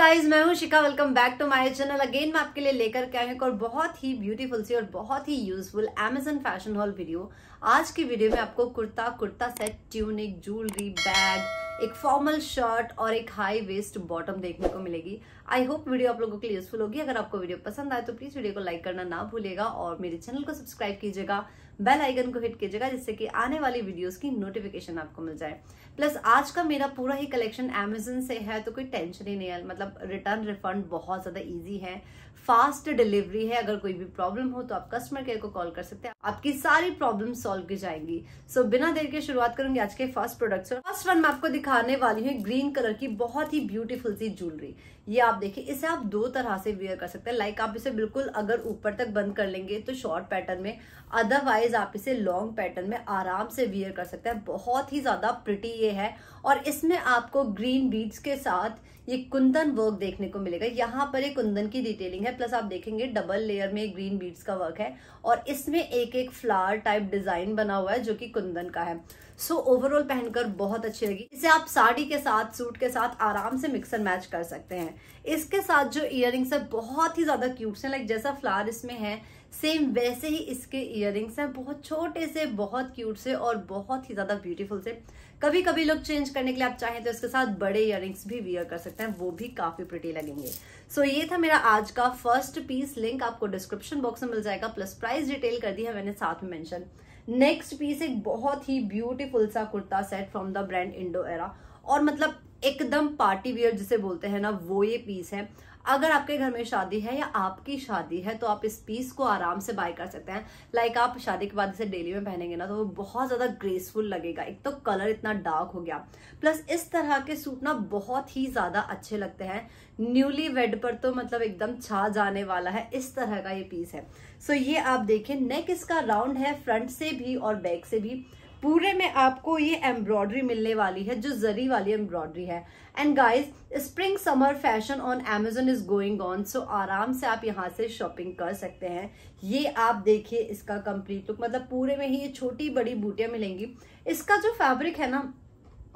guys मैं हूं Shikha welcome back to my channel again मैं आपके लिए लेकर के आई हूं एक और बहुत ही ब्यूटीफुल सी और बहुत ही useful Amazon fashion haul video आज की वीडियो में आपको kurta kurta set tunic jewellery bag एक फॉर्मल शर्ट और एक हाई वेस्ट बॉटम देखने को मिलेगी आई होप वीडियो आप लोगों के लिए यूजफुल होगी अगर आपको वीडियो पसंद आए तो प्लीज वीडियो को लाइक करना ना भूलेगा और मेरे चैनल को सब्सक्राइब कीजिएगा बेल आइकन को हिट कीजिएगा जिससे कि आने वाली वीडियोस की नोटिफिकेशन आपको मिल जाए प्लस आज का मेरा पूरा ही कलेक्शन अमेजन से है तो कोई टेंशन ही नहीं है मतलब रिटर्न रिफंड बहुत ज़्यादा ईजी है फास्ट डिलीवरी है अगर कोई भी प्रॉब्लम हो तो आप कस्टमर केयर को कॉल कर सकते हैं आपकी सारी प्रॉब्लम सॉल्व की जाएंगी सो so, बिना देर के शुरुआत करूंगी आज के फर्स्ट प्रोडक्ट से फर्स्ट वन मैं आपको दिखाने वाली हूँ ग्रीन कलर की बहुत ही ब्यूटीफुल सी ज्वेलरी ये आप देखिए इसे आप दो तरह से वेयर कर सकते हैं लाइक आप इसे बिल्कुल अगर ऊपर तक बंद कर लेंगे तो शॉर्ट पैटर्न में अदरवाइज आप इसे लॉन्ग पैटर्न में आराम से वेयर कर सकते हैं बहुत ही ज्यादा प्रिटी ये है और इसमें आपको ग्रीन बीड्स के साथ ये कुंदन वर्क देखने को मिलेगा यहाँ पर एक कुंदन की डिटेलिंग है प्लस आप देखेंगे डबल लेयर में ग्रीन बीड्स का वर्क है और इसमें एक एक फ्लावर टाइप डिजाइन बना हुआ है जो कि कुंदन का है सो ओवरऑल पहनकर बहुत अच्छी लगी इसे आप साड़ी के साथ सूट के साथ आराम से मिक्स एंड मैच कर सकते हैं इसके साथ जो इयर है बहुत ही ज्यादा क्यूट है लाइक जैसा फ्लावर इसमें है सेम वैसे ही इसके इयर हैं बहुत छोटे से बहुत क्यूट से और बहुत ही ज़्यादा ब्यूटीफुल से कभी कभी लोग चेंज करने के लिए आप चाहें तो इसके साथ बड़े इयर भी वियर कर सकते हैं वो भी काफ़ी प्रिटी लगेंगे सो so, ये था मेरा आज का फर्स्ट पीस लिंक आपको डिस्क्रिप्शन बॉक्स में मिल जाएगा प्लस प्राइस डिटेल कर दी है मैंने साथ में मैंशन नेक्स्ट पीस एक बहुत ही ब्यूटीफुल सा kurta set from the brand Indo Era और मतलब एकदम पार्टी वियर जिसे बोलते हैं ना वो ये पीस है अगर आपके घर में शादी है या आपकी शादी है तो आप इस पीस को आराम से बाय कर सकते हैं लाइक आप शादी के बाद इसे डेली में पहनेंगे ना तो वो बहुत ज़्यादा ग्रेसफुल लगेगा एक तो कलर इतना डार्क हो गया प्लस इस तरह के सूट ना बहुत ही ज़्यादा अच्छे लगते हैं न्यूली वेड पर तो मतलब एकदम छा जाने वाला है इस तरह का ये पीस है सो so ये आप देखें नेक इसका राउंड है फ्रंट से भी और बैक से भी पूरे में आपको ये एम्ब्रॉयडरी मिलने वाली है जो जरी वाली एम्ब्रॉयडरी है and guys spring summer fashion on Amazon is going on so आराम से आप यहाँ से शॉपिंग कर सकते हैं ये आप देखिए इसका कंप्लीट लुक मतलब पूरे में ही ये छोटी बड़ी बूटियां मिलेंगी इसका जो फैब्रिक है ना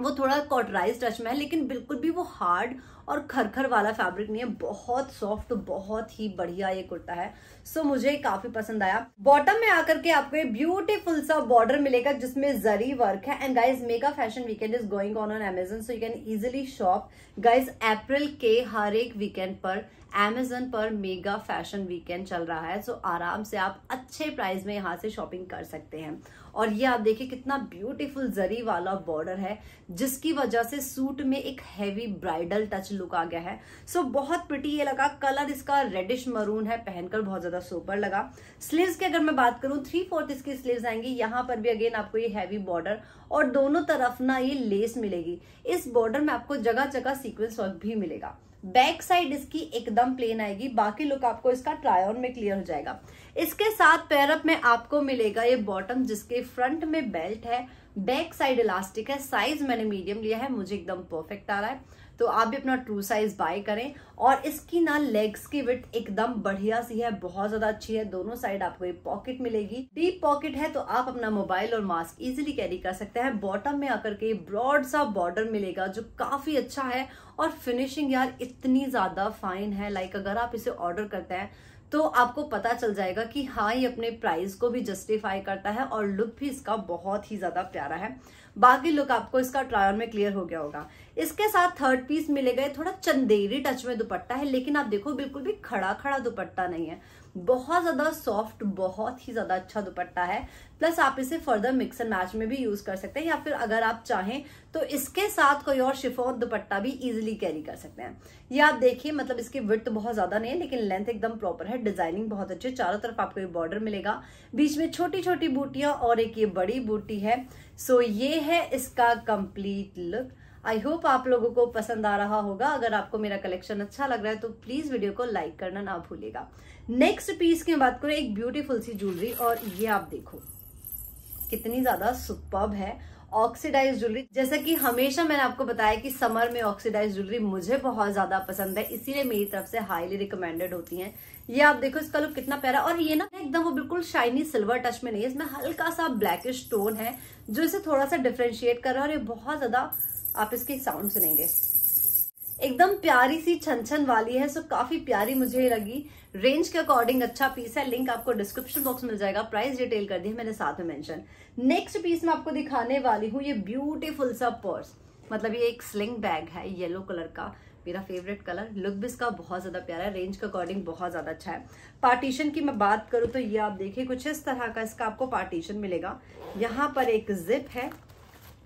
वो थोड़ा कॉटराइज टच में है लेकिन बिल्कुल भी वो हार्ड और खरखर वाला फैब्रिक नहीं है बहुत सॉफ्ट बहुत ही बढ़िया ये कुर्ता है सो so, मुझे काफी पसंद आया बॉटम में आकर के आपको ये ब्यूटीफुल सा बॉर्डर मिलेगा जिसमें जरी वर्क है and guys mega fashion weekend is going on on Amazon so you can easily shop guys April के हर एक वीकेंड पर एमेजन पर मेगा फैशन वीकेंड चल रहा है सो so, आराम से आप अच्छे प्राइस में यहाँ से शॉपिंग कर सकते हैं और ये आप देखिए कितना ब्यूटीफुल जरी वाला बॉर्डर है जिसकी वजह से सूट में एक हैवी ब्राइडल टच लुक आ गया है सो so, बहुत प्रिटी ये लगा कलर इसका रेडिश मरून है पहनकर बहुत ज्यादा सुपर लगा स्लीव्स की अगर मैं बात करूं थ्री फोर्थ इसकी स्लीव्स आएंगी यहां पर भी अगेन आपको ये हैवी बॉर्डर और दोनों तरफ ना ये लेस मिलेगी इस बॉर्डर में आपको जगह जगह सीक्वेंस वर्क भी मिलेगा बैक साइड इसकी एकदम प्लेन आएगी बाकी लुक आपको इसका ऑन में क्लियर हो जाएगा इसके साथ पैरअप में आपको मिलेगा ये बॉटम जिसके फ्रंट में बेल्ट है बैक साइड इलास्टिक है साइज मैंने मीडियम लिया है मुझे एकदम परफेक्ट आ रहा है तो आप भी अपना ट्रू साइज बाय करें और इसकी ना लेग्स की विथ एकदम बढ़िया सी है बहुत ज्यादा अच्छी है दोनों साइड आपको एक पॉकेट मिलेगी डीप पॉकेट है तो आप अपना मोबाइल और मास्क इजीली कैरी कर सकते हैं बॉटम में आकर के ब्रॉड सा बॉर्डर मिलेगा जो काफी अच्छा है और फिनिशिंग यार इतनी ज्यादा फाइन है लाइक अगर आप इसे ऑर्डर करते हैं तो आपको पता चल जाएगा कि हाँ ये अपने प्राइस को भी जस्टिफाई करता है और लुक भी इसका बहुत ही ज़्यादा प्यारा है बाकी लुक आपको इसका ट्रायल में क्लियर हो गया होगा इसके साथ थर्ड पीस मिले गए थोड़ा चंदेरी टच में दुपट्टा है लेकिन आप देखो बिल्कुल भी खड़ा खड़ा दुपट्टा नहीं है बहुत ज़्यादा सॉफ्ट बहुत ही ज़्यादा अच्छा दुपट्टा है प्लस आप इसे फर्दर मिक्स एंड मैच में भी यूज़ कर सकते हैं या फिर अगर आप चाहें तो इसके साथ कोई और शिफोन दुपट्टा भी इजिली कैरी कर सकते हैं ये आप देखिए मतलब इसकी विर्थ बहुत ज़्यादा नहीं है लेकिन लेंथ एकदम प्रॉपर है डिजाइनिंग बहुत अच्छी है चारों तरफ आपको ये बॉर्डर मिलेगा बीच में छोटी छोटी बूटियां और एक ये बड़ी बूटी है सो ये है इसका कंप्लीट लुक आई होप आप लोगों को पसंद आ रहा होगा अगर आपको मेरा कलेक्शन अच्छा लग रहा है तो प्लीज़ वीडियो को लाइक करना ना भूलेगा नेक्स्ट पीस की बात करें एक ब्यूटीफुल सी ज्वेलरी और ये आप देखो कितनी ज्यादा सुपर्ब है ऑक्सीडाइज ज्वेलरी जैसा कि हमेशा मैंने आपको बताया कि समर में ऑक्सीडाइज ज्वेलरी मुझे बहुत ज्यादा पसंद है इसीलिए मेरी तरफ से हाईली रिकमेंडेड होती हैं ये आप देखो इसका लुक कितना प्यारा और ये ना एकदम वो बिल्कुल शाइनी सिल्वर टच में नहीं है इसमें हल्का सा ब्लैकिश टोन है जो इसे थोड़ा सा डिफ्रेंशिएट कर रहा है और ये बहुत ज्यादा आप इसके साउंड सुनेंगे एकदम प्यारी सी छन छन वाली है सो काफी प्यारी मुझे लगी रेंज के अकॉर्डिंग अच्छा पीस है लिंक आपको डिस्क्रिप्शन बॉक्स मिल जाएगा प्राइस डिटेल कर दी है मैंने साथ में मेंशन नेक्स्ट पीस मैं आपको दिखाने वाली हूँ ये ब्यूटीफुल सा पर्स मतलब ये एक स्लिंग बैग है येलो कलर का मेरा फेवरेट कलर लुक भी इसका बहुत ज़्यादा प्यारा है रेंज के अकॉर्डिंग बहुत ज़्यादा अच्छा है पार्टीशन की मैं बात करूँ तो ये आप देखिए कुछ इस तरह का इसका आपको पार्टीशन मिलेगा यहाँ पर एक जिप है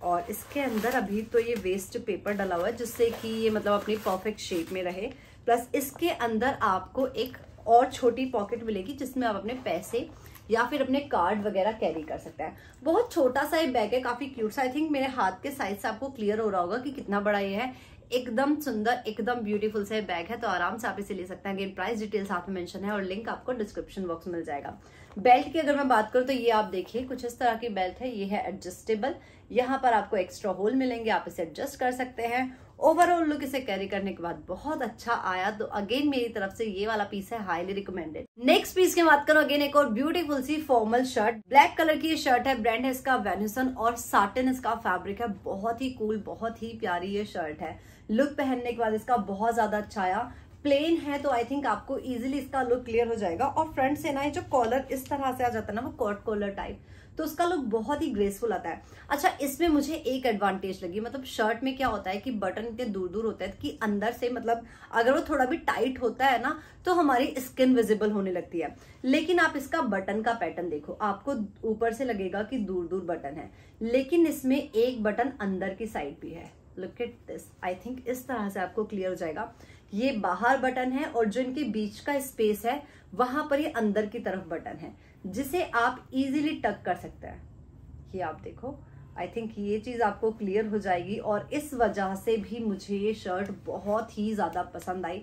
और इसके अंदर अभी तो ये वेस्ट पेपर डला हुआ है जिससे कि ये मतलब अपनी परफेक्ट शेप में रहे प्लस इसके अंदर आपको एक और छोटी पॉकेट मिलेगी जिसमें आप अपने पैसे या फिर अपने कार्ड वगैरह कैरी कर सकते हैं बहुत छोटा सा ये बैग है काफी क्यूट सा आई थिंक मेरे हाथ के साइज से आपको क्लियर हो रहा होगा कि कितना बड़ा ये है एकदम सुंदर एकदम ब्यूटीफुल सा बैग है तो आराम से आप इसे ले सकते हैं अगेन प्राइस डिटेल साथ में मेंशन है और लिंक आपको डिस्क्रिप्शन बॉक्स में मिल जाएगा बेल्ट की अगर मैं बात करूं तो ये आप देखिए कुछ इस तरह की बेल्ट है ये है एडजस्टेबल यहाँ पर आपको एक्स्ट्रा होल मिलेंगे आप इसे एडजस्ट कर सकते हैं ओवरऑल लुक इसे कैरी करने के बाद बहुत अच्छा आया तो अगेन मेरी तरफ से ये वाला पीस है हाईली रिकमेंडेड नेक्स्ट पीस की बात करो अगेन एक और ब्यूटीफुल सी फॉर्मल शर्ट ब्लैक कलर की ये शर्ट है ब्रांड है इसका वेन्यूसन और साटन इसका फैब्रिक है बहुत ही कूल बहुत ही प्यारी ये शर्ट है लुक पहनने के बाद इसका बहुत ज्यादा अच्छा आया प्लेन है तो आई थिंक आपको इजिली इसका लुक क्लियर हो जाएगा और फ्रंट से ना ये जो कॉलर इस तरह से आ जाता है ना वो कॉट कॉलर टाइप तो उसका लुक बहुत ही ग्रेसफुल आता है अच्छा इसमें मुझे एक एडवांटेज लगी मतलब शर्ट में क्या होता है कि बटन इतने दूर दूर होते हैं कि अंदर से मतलब अगर वो थोड़ा भी टाइट होता है ना तो हमारी स्किन विजिबल होने लगती है लेकिन आप इसका बटन का पैटर्न देखो आपको ऊपर से लगेगा कि दूर दूर बटन है लेकिन इसमें एक बटन अंदर की साइड भी है look it this I think इस तरह से आपको क्लियर हो जाएगा ये बाहर बटन है और जो इनके बीच का स्पेस है वहां पर ये अंदर की तरफ बटन है जिसे आप इजीली टक कर सकते हैं ये आप देखो आई थिंक ये चीज़ आपको क्लियर हो जाएगी और इस वजह से भी मुझे ये शर्ट बहुत ही ज़्यादा पसंद आई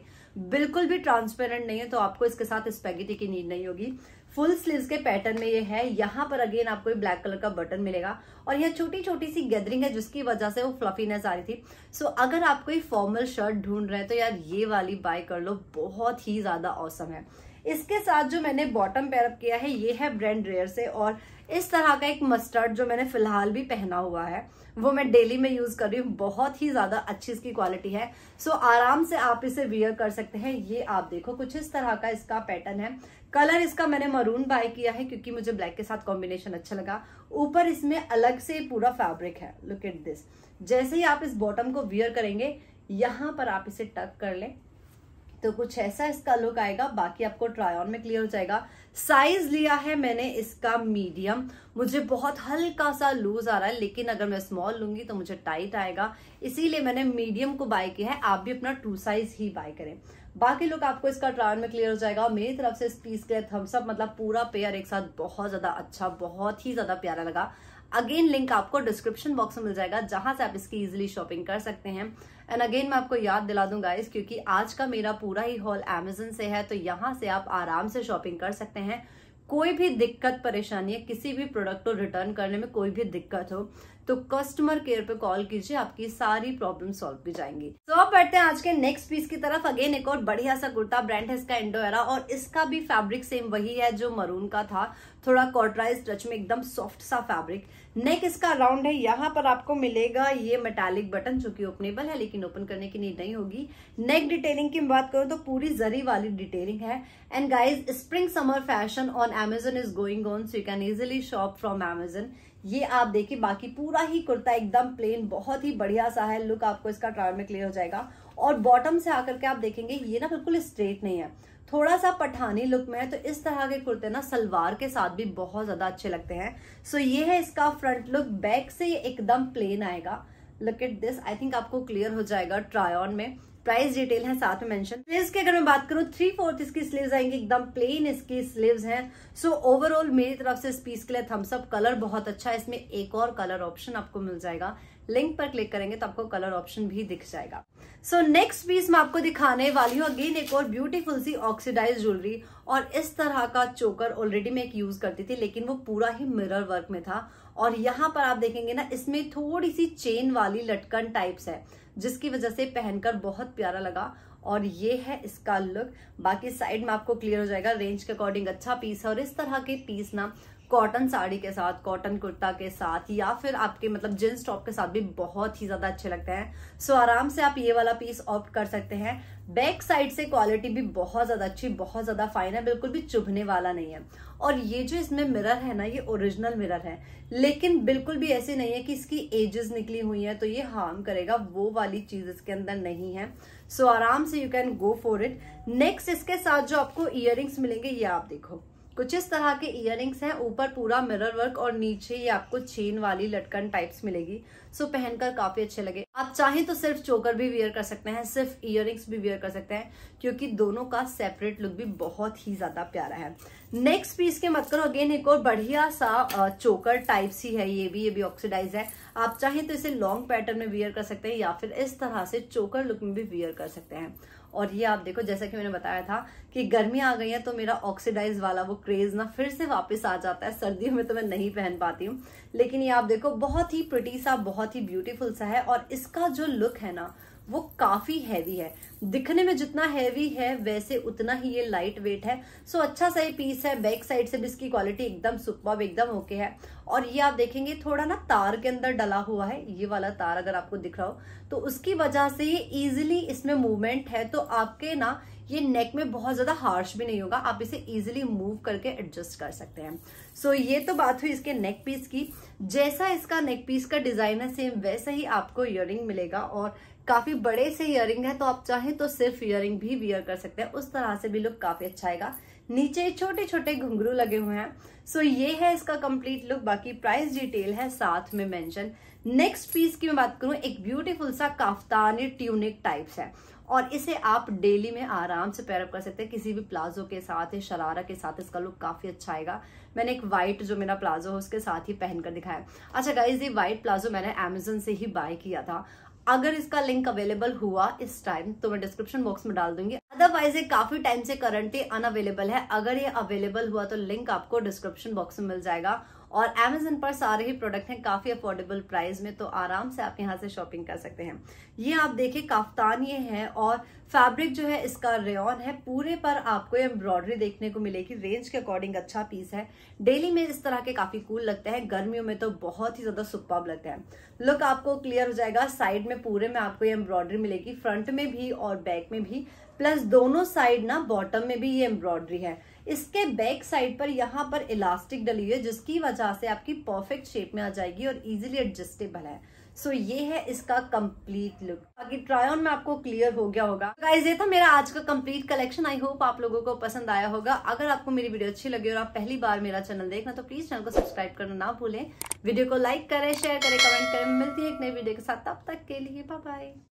बिल्कुल भी ट्रांसपेरेंट नहीं है तो आपको इसके साथ स्पेगेटी की नीड नहीं होगी फुल स्लीव्स के पैटर्न में ये है यहाँ पर अगेन आपको ये ब्लैक कलर का बटन मिलेगा और यह छोटी छोटी सी गैदरिंग है जिसकी वजह से वो फ्लफीनेस आ रही थी सो so, अगर आप कोई फॉर्मल शर्ट ढूंढ रहे हैं तो यार ये वाली बाय कर लो बहुत ही ज्यादा औसम है इसके साथ जो मैंने बॉटम पेयरअप किया है ये है ब्रांड रेयर से और इस तरह का एक मस्टर्ड जो मैंने फिलहाल भी पहना हुआ है वो मैं डेली में यूज कर रही हूँ बहुत ही ज्यादा अच्छी इसकी क्वालिटी है सो आराम से आप इसे वियर कर सकते हैं ये आप देखो कुछ इस तरह का इसका पैटर्न है कलर इसका मैंने मरून बाय किया है क्योंकि मुझे ब्लैक के साथ कॉम्बिनेशन अच्छा लगा ऊपर इसमें अलग से पूरा फैब्रिक है लुक एट दिस जैसे ही आप इस बॉटम को वियर करेंगे यहां पर आप इसे टक कर लें तो कुछ ऐसा इसका लुक आएगा बाकी आपको ट्राई ऑन में क्लियर हो जाएगा साइज लिया है मैंने इसका मीडियम मुझे बहुत हल्का सा लूज आ रहा है लेकिन अगर मैं स्मॉल लूंगी तो मुझे टाइट आएगा इसीलिए मैंने मीडियम को बाय किया है आप भी अपना टू साइज ही बाय करें बाकी लुक आपको इसका ट्रायल में क्लियर हो जाएगा मेरी तरफ से इस पीस के थम्सअप मतलब पूरा पेयर एक साथ बहुत ज्यादा अच्छा बहुत ही ज्यादा प्यारा लगा अगेन लिंक आपको डिस्क्रिप्शन बॉक्स में मिल जाएगा जहां से आप इसकी इजिली शॉपिंग कर सकते हैं एंड अगेन मैं आपको याद दिला दूंगा इस क्योंकि आज का मेरा पूरा ही हॉल एमेजन से है तो यहाँ से आप आराम से शॉपिंग कर सकते हैं कोई भी दिक्कत परेशानी है किसी भी प्रोडक्ट को रिटर्न करने में कोई भी दिक्कत हो तो कस्टमर केयर पे कॉल कीजिए आपकी सारी प्रॉब्लम सॉल्व की जाएंगी तो so, बढ़ते हैं आज के नेक्स्ट पीस की तरफ अगेन एक और बढ़िया सा कुर्ता ब्रांड है इसका एंडोएरा और इसका भी फैब्रिक सेम वही है जो मरून का था थोड़ा कॉटराइज टच में एकदम सॉफ्ट सा फैब्रिक नेक इसका राउंड है यहाँ पर आपको मिलेगा ये मेटालिक बटन जो कि ओपनेबल है लेकिन ओपन करने की नीड नहीं होगी नेक डिटेलिंग की बात करूँ तो पूरी जरी वाली डिटेलिंग है and guys spring summer fashion on Amazon is going on so you can easily shop from Amazon ये आप देखिए बाकी पूरा ही कुर्ता एकदम प्लेन बहुत ही बढ़िया सा है लुक आपको इसका ट्रायल में क्लियर हो जाएगा और बॉटम से आकर के आप देखेंगे ये ना बिल्कुल स्ट्रेट नहीं है थोड़ा सा पठानी लुक में है तो इस तरह के कुर्ते ना सलवार के साथ भी बहुत ज्यादा अच्छे लगते हैं सो so, ये है इसका फ्रंट लुक बैक से ये एकदम प्लेन आएगा look at this I think आपको क्लियर हो जाएगा ट्राई ऑन में प्राइस डिटेल है साथ में मेंशन स्लीव की अगर मैं बात करूं थ्री फोर्थ इसकी स्लीव्स आएंगी एकदम प्लेन इसकी स्लीव्स हैं सो so, ओवरऑल मेरी तरफ से इस पीस के लिए थम्सअप कलर बहुत अच्छा है इसमें एक और कलर ऑप्शन आपको मिल जाएगा लिंक पर क्लिक करेंगे तो आपको कलर ऑप्शन भी दिख जाएगा सो नेक्स्ट पीस मैं आपको दिखाने वाली हूँ अगेन एक और ब्यूटीफुल सी ऑक्सीडाइज ज्वेलरी और इस तरह का चोकर ऑलरेडी मैं एक यूज करती थी लेकिन वो पूरा ही मिरर वर्क में था और यहाँ पर आप देखेंगे ना इसमें थोड़ी सी चेन वाली लटकन टाइप्स है जिसकी वजह से पहनकर बहुत प्यारा लगा और ये है इसका लुक बाकी साइड में आपको क्लियर हो जाएगा रेंज के अकॉर्डिंग अच्छा पीस है और इस तरह के पीस ना कॉटन साड़ी के साथ कॉटन कुर्ता के साथ या फिर आपके मतलब जींस टॉप के साथ भी बहुत ही ज्यादा अच्छे लगते हैं सो आराम से आप ये वाला पीस ऑप्ट कर सकते हैं बैक साइड से क्वालिटी भी बहुत ज्यादा अच्छी बहुत ज्यादा फाइन है बिल्कुल भी चुभने वाला नहीं है और ये जो इसमें मिरर है ना ये ओरिजिनल मिरर है लेकिन बिल्कुल भी ऐसे नहीं है कि इसकी एजेस निकली हुई है तो ये हार्म करेगा वो वाली चीज इसके अंदर नहीं है सो so, आराम से you can go for it next इसके साथ जो आपको इयर मिलेंगे ये आप देखो कुछ इस तरह के इयर हैं ऊपर पूरा मिरर वर्क और नीचे ये आपको चेन वाली लटकन टाइप्स मिलेगी सो पहनकर काफी अच्छे लगे आप चाहें तो सिर्फ चोकर भी वेयर कर सकते हैं सिर्फ इयर भी वेयर कर सकते हैं क्योंकि दोनों का सेपरेट लुक भी बहुत ही ज्यादा प्यारा है नेक्स्ट पीस के मत करो अगेन एक और बढ़िया सा चोकर टाइप्स ही है ये भी ये भी ऑक्सीडाइज है आप चाहें तो इसे लॉन्ग पैटर्न में वियर कर सकते हैं या फिर इस तरह से चोकर लुक में भी वियर कर सकते हैं और ये आप देखो जैसा कि मैंने बताया था कि गर्मी आ गई है तो मेरा ऑक्सीडाइज वाला वो क्रेज ना फिर से वापस आ जाता है सर्दियों में तो मैं नहीं पहन पाती हूँ लेकिन ये आप देखो बहुत ही प्रिटी सा बहुत ही ब्यूटीफुल सा है और इसका जो लुक है ना वो काफी हैवी है दिखने में जितना हैवी है वैसे उतना ही ये लाइट वेट है सो अच्छा सा ये पीस है बैक साइड से भी इसकी क्वालिटी एकदम सुपर एकदम ओके है और ये आप देखेंगे थोड़ा ना तार के अंदर डला हुआ है ये वाला तार अगर आपको दिख रहा हो तो उसकी वजह से ये इजिली इसमें मूवमेंट है तो आपके ना ये नेक में बहुत ज़्यादा हार्श भी नहीं होगा आप इसे इजिली मूव करके एडजस्ट कर सकते हैं सो so, ये तो बात हुई इसके नेक पीस की जैसा इसका नेक पीस का डिज़ाइन है सेम वैसा ही आपको इयर मिलेगा और काफ़ी बड़े से इयर है तो आप चाहें तो सिर्फ इयर भी वियर कर सकते हैं उस तरह से भी लुक काफ़ी अच्छा आएगा नीचे छोटे छोटे घुंघरू लगे हुए हैं सो so, ये है इसका कंप्लीट लुक बाकी प्राइस डिटेल है साथ में मेंशन नेक्स्ट पीस की मैं बात करूं एक ब्यूटीफुल सा काफ्तानी ट्यूनिक टाइप्स है और इसे आप डेली में आराम से पैरअप कर सकते हैं किसी भी प्लाजो के साथ या शरारा के साथ इसका लुक काफी अच्छा आएगा मैंने एक व्हाइट जो मेरा प्लाजो है उसके साथ ही पहनकर दिखाया अच्छा गाइज ये व्हाइट प्लाजो मैंने अमेजोन से ही बाय किया था अगर इसका लिंक अवेलेबल हुआ इस टाइम तो मैं डिस्क्रिप्शन बॉक्स में डाल दूंगी अदरवाइज ये काफी टाइम से करंटली अनअवेलेबल है अगर ये अवेलेबल हुआ तो लिंक आपको डिस्क्रिप्शन बॉक्स में मिल जाएगा और एमेजोन पर सारे ही प्रोडक्ट हैं काफी अफोर्डेबल प्राइस में तो आराम से आप यहाँ से शॉपिंग कर सकते हैं ये आप देखिए काफ्तान ये है और फैब्रिक जो है इसका रेन है पूरे पर आपको एम्ब्रॉयडरी देखने को मिलेगी रेंज के अकॉर्डिंग अच्छा पीस है डेली में इस तरह के काफी कूल लगते हैं गर्मियों में तो बहुत ही ज्यादा सुपर लगते हैं लुक आपको क्लियर हो जाएगा साइड में पूरे में आपको ये एम्ब्रॉयडरी मिलेगी फ्रंट में भी और बैक में भी प्लस दोनों साइड ना बॉटम में भी ये एम्ब्रॉयडरी है इसके बैक साइड पर यहाँ पर इलास्टिक डली हुई है जिसकी वजह से आपकी परफेक्ट शेप में आ जाएगी और इजिली एडजस्टेबल है सो so, ये है इसका कंप्लीट लुक बाकी ट्राई ऑन में आपको क्लियर हो गया होगा गाइज ये था मेरा आज का कंप्लीट कलेक्शन आई होप आप लोगों को पसंद आया होगा अगर आपको मेरी वीडियो अच्छी लगी और आप पहली बार मेरा चैनल देखना तो प्लीज चैनल को सब्सक्राइब करना ना भूलें वीडियो को लाइक करें शेयर करें कमेंट करें मिलती है एक नई वीडियो के साथ तब तक के लिए बाय